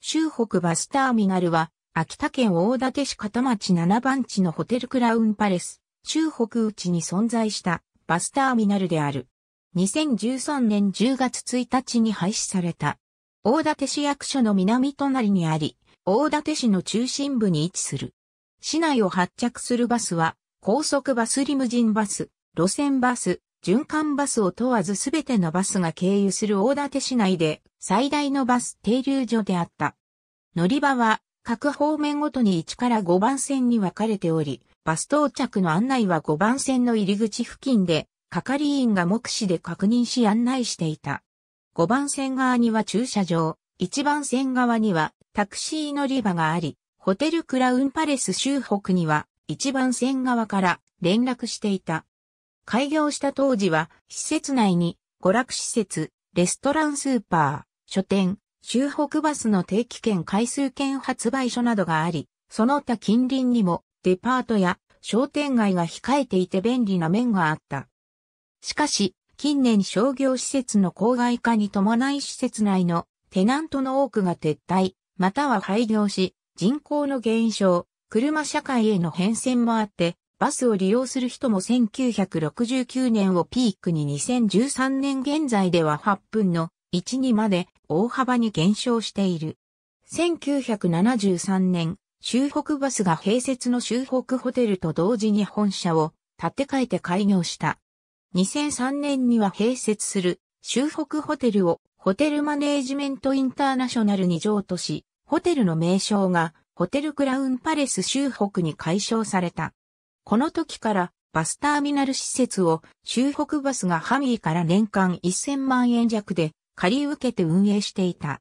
州北バスターミナルは、秋田県大館市片町7番地のホテルクラウンパレス、州北内に存在したバスターミナルである。2013年10月1日に廃止された。大館市役所の南隣にあり、大館市の中心部に位置する。市内を発着するバスは、高速バスリムジンバス、路線バス、循環バスを問わずすべてのバスが経由する大館市内で最大のバス停留所であった。乗り場は各方面ごとに1から5番線に分かれており、バス到着の案内は5番線の入り口付近で、係員が目視で確認し案内していた。5番線側には駐車場、1番線側にはタクシー乗り場があり、ホテルクラウンパレス周北には1番線側から連絡していた。開業した当時は施設内に娯楽施設、レストランスーパー、書店、中北バスの定期券回数券発売所などがあり、その他近隣にもデパートや商店街が控えていて便利な面があった。しかし、近年商業施設の郊外化に伴い施設内のテナントの多くが撤退、または廃業し、人口の減少、車社会への変遷もあって、バスを利用する人も1969年をピークに2013年現在では8分の1にまで大幅に減少している。1973年、州北バスが併設の州北ホテルと同時に本社を建て替えて開業した。2003年には併設する州北ホテルをホテルマネージメントインターナショナルに譲渡し、ホテルの名称がホテルクラウンパレス州北に解消された。この時からバスターミナル施設を州北バスがハミーから年間1000万円弱で借り受けて運営していた。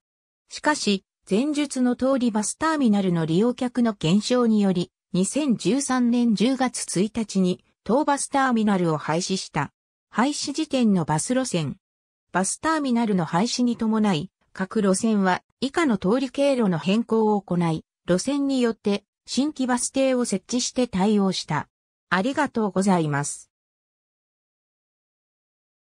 しかし、前述の通りバスターミナルの利用客の減少により、2013年10月1日に、当バスターミナルを廃止した。廃止時点のバス路線。バスターミナルの廃止に伴い、各路線は以下の通り経路の変更を行い、路線によって新規バス停を設置して対応した。ありがとうございます。